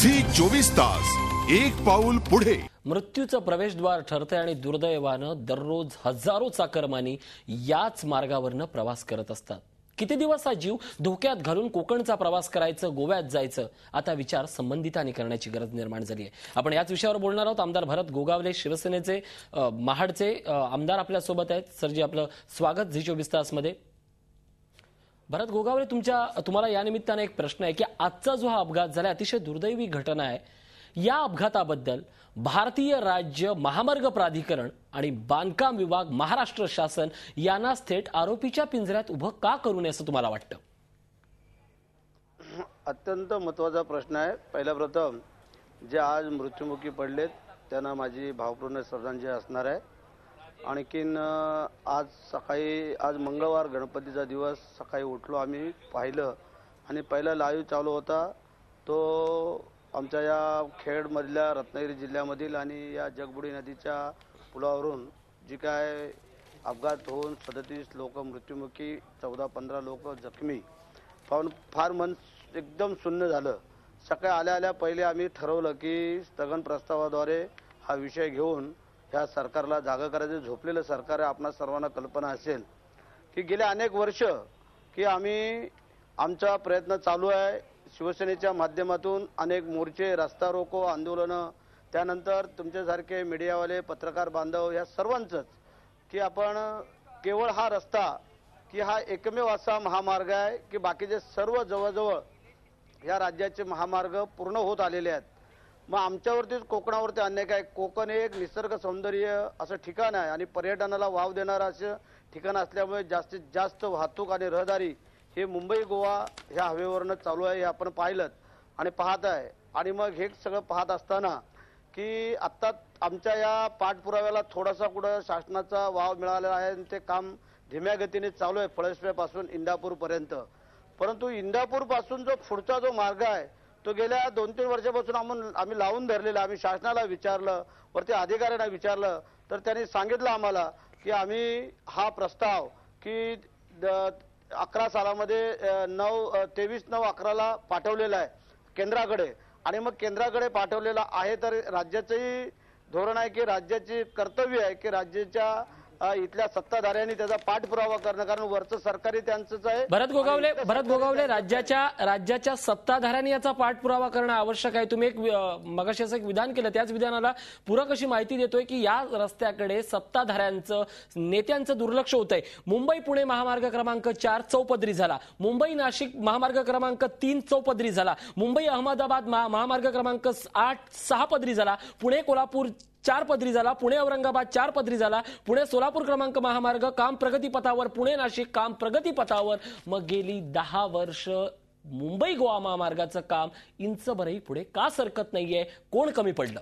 Zee चोवीस तास एक पाऊल पुढे मृत्यूचं प्रवेशद्वार ठरतंय आणि दुर्दैवानं दररोज हजारो चाकरमानी याच मार्गावरनं प्रवास करत असतात किती दिवस हा जीव धोक्यात घालून कोकणचा प्रवास करायचं गोव्यात जायचं आता विचार संबंधितांनी करण्याची गरज निर्माण झाली आहे आपण याच विषयावर बोलणार आहोत आमदार भरत गोगावले शिवसेनेचे महाडचे आमदार आपल्यासोबत आहेत सरजी आपलं स्वागत झी चोवीस तासमध्ये भरत गोगावले तुमच्या तुम्हाला या निमित्ताने एक प्रश्न आहे की आजचा जो हा अपघात झाला अतिशय दुर्दैवी घटना आहे या अपघाताबद्दल भारतीय राज्य महामार्ग प्राधिकरण आणि बांधकाम विभाग महाराष्ट्र शासन यांना थेट आरोपीच्या पिंजऱ्यात उभं का करू नये असं तुम्हाला वाटतं अत्यंत महत्वाचा प्रश्न आहे पहिल्या प्रथम जे आज मृत्युमुखी पडलेत त्यांना माझी भावपूर्ण श्रद्धांजली असणार आहे आणखीन आज सकाळी आज मंगळवार गणपतीचा दिवस सकाळी उठलो आम्ही पाहिलं आणि पहिला लाईव्ह चालू होता तो आमच्या या खेडमधल्या रत्नागिरी जिल्ह्यामधील आणि या जगबुडी नदीच्या पुलावरून जी काय अपघात होऊन सदतीस लोक मृत्युमुखी चौदा पंधरा लोक जखमी पाहून फार मन एकदम शून्य झालं सकाळी आल्या आल्या पहिले आम्ही ठरवलं की स्थगन प्रस्तावाद्वारे हा विषय घेऊन ह्या सरकारला जागा करायचं झोपलेलं सरकार आपणा सर्वांना कल्पना असेल की गेले अनेक वर्ष की आम्ही आमचा प्रयत्न चालू आहे शिवसेनेच्या माध्यमातून अनेक मोर्चे रस्ता रोको आंदोलनं त्यानंतर तुमच्यासारखे मीडियावाले पत्रकार बांधव या सर्वांचंच की आपण केवळ हा रस्ता की हा एकमेव असा महामार्ग आहे की बाकीचे सर्व जवळजवळ या राज्याचे महामार्ग पूर्ण होत आलेले आहेत मग आमच्यावरतीच कोकणावरती अनेक काय कोकण हे एक निसर्ग सौंदर्य असं ठिकाण आहे आणि पर्यटनाला वाव देणारं असं ठिकाण असल्यामुळे जास्तीत जास्त वाहतूक आणि रहदारी हे मुंबई गोवा ह्या हवेवरनं चालू आहे हे आपण पाहिलं आणि पाहत आहे आणि मग हे सगळं पाहत असताना की आत्ता आमच्या या पाठपुराव्याला थोडासा कुठं शासनाचा वाव मिळालेला आहे आणि ते काम धीम्या गतीने चालू आहे फळेश्वरपासून इंदापूरपर्यंत परंतु इंदापूरपासून जो पुढचा जो मार्ग आहे तो गेल्या दोन तीन वर्षापासून आम्ही आम्ही लावून धरलेला आम्ही शासनाला विचारलं वरती अधिकाऱ्यांना विचारलं तर त्यांनी सांगितलं आम्हाला की आम्ही हा प्रस्ताव की अकरा सालामध्ये नऊ तेवीस नऊ अकराला पाठवलेला आहे केंद्राकडे आणि मग केंद्राकडे पाठवलेला आहे तर राज्याचंही धोरण आहे की राज्याची कर्तव्य आहे की राज्याच्या इथल्या सत्ताधाऱ्यांनी त्याचा पाठपुरावा करणं कारण वरचं सरकारी त्यांचंच आहे भरत गोगावले भरत गोगावले राज्याच्या राज्याच्या सत्ताधाऱ्यांनी याचा पाठपुरावा करणं आवश्यक आहे तुम्ही एक मगाशी एक विधान केलं त्याच विधानाला पूरक अशी माहिती देतोय की या रस्त्याकडे सत्ताधाऱ्यांचं नेत्यांचं दुर्लक्ष होत आहे मुंबई पुणे महामार्ग क्रमांक चार चौपदरी झाला मुंबई नाशिक महामार्ग क्रमांक तीन चौपदरी झाला मुंबई अहमदाबाद महामार्ग क्रमांक आठ सहा पदरी झाला पुणे कोल्हापूर चार पदरी झाला पुणे औरंगाबाद चार पदरी झाला पुणे सोलापूर क्रमांक महामार्ग काम प्रगतीपथावर पुणे नाशिक काम प्रगतीपथावर मग गेली दहा वर्ष मुंबई गोवा महामार्गाचं काम इंचभरही पुढे का सरकत नाहीये कोण कमी पडलं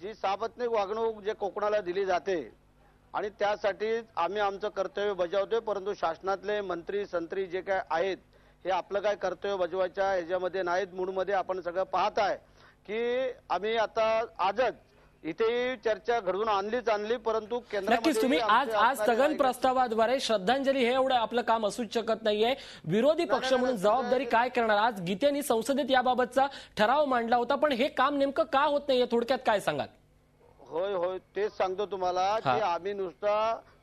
जी साबतने वागणूक जे कोकणाला दिली जाते आणि त्यासाठी आम्ही आमचं कर्तव्य बजावतोय परंतु शासनातले मंत्री संत्री जे काय आहेत हे आपलं काय कर्तव्य बजवायच्या ह्याच्यामध्ये नाहीत मूडमध्ये आपण सगळं पाहत आहे की आम्ही आता आजच इथे चर्चा घडवून आणलीच आणली परंतु नक्कीच तुम्ही आज आज स्थगन प्रस्तावाद्वारे श्रद्धांजली हे एवढं आपलं काम असूच शकत नाहीये विरोधी पक्ष म्हणून जबाबदारी काय करणार आज गीतेनी संसदेत याबाबतचा ठराव मांडला होता पण हे काम नेमकं का होत नाहीये थोडक्यात काय सांगाल होय होय तेच सांगतो तुम्हाला की आम्ही नुसता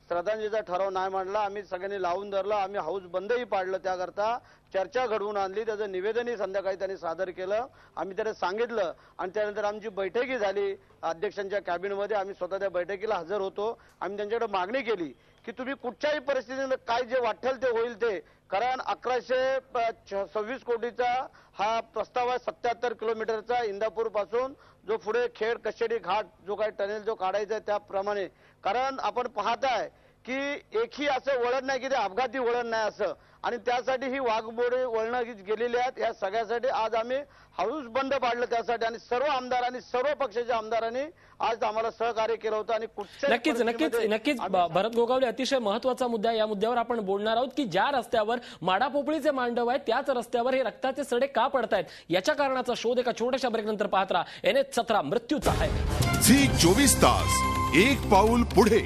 श्रद्धांजलीचा ठराव नाही मांडला आम्ही सगळ्यांनी लावून धरलं आम्ही हाऊस बंदही पाडलं त्याकरता चर्चा घडवून आणली त्याचं निवेदनही संध्याकाळी त्यांनी सादर केलं आम्ही त्याला सांगितलं आणि त्यानंतर आमची बैठकही झाली अध्यक्षांच्या कॅबिनमध्ये आम्ही स्वतः त्या बैठकीला हजर होतो आम्ही त्यांच्याकडे मागणी केली की तुम्ही कुठच्याही परिस्थितीनं काय जे वाटेल ते होईल ते कारण अकराशे सव्वीस कोटीचा हा प्रस्ताव आहे सत्याहत्तर किलोमीटरचा इंदापूरपासून जो पुढे खेड कशेडी घाट जो काही टनेल जो काढायचा आहे त्याप्रमाणे कारण आपण पाहताय की एकही असं वळण नाही की ते अपघाती वळण नाही असं आणि त्यासाठी ही वाघबोरे वळणं गेलेली आहेत या सगळ्यासाठी आज आम्ही हळूच बंद पाडलं त्यासाठी आणि सर्व आमदारांनी सर्व पक्षाच्या आमदारांनी आज आम्हाला सहकार्य केलं होतं आणि नक्कीच नक्कीच नक्कीच भरत गोगावले अतिशय महत्वाचा मुद्दा या मुद्द्यावर आपण बोलणार आहोत की ज्या रस्त्यावर माडापोपळीचे मांडव आहेत त्याच रस्त्यावर हे रक्ताचे सडे का पडतायत याच्या कारणाचा शोध एका छोट्याशा ब्रेक नंतर पाहत राहा एन एच सतरा मृत्यूचा आहे चोवीस तास एक पाऊल पुढे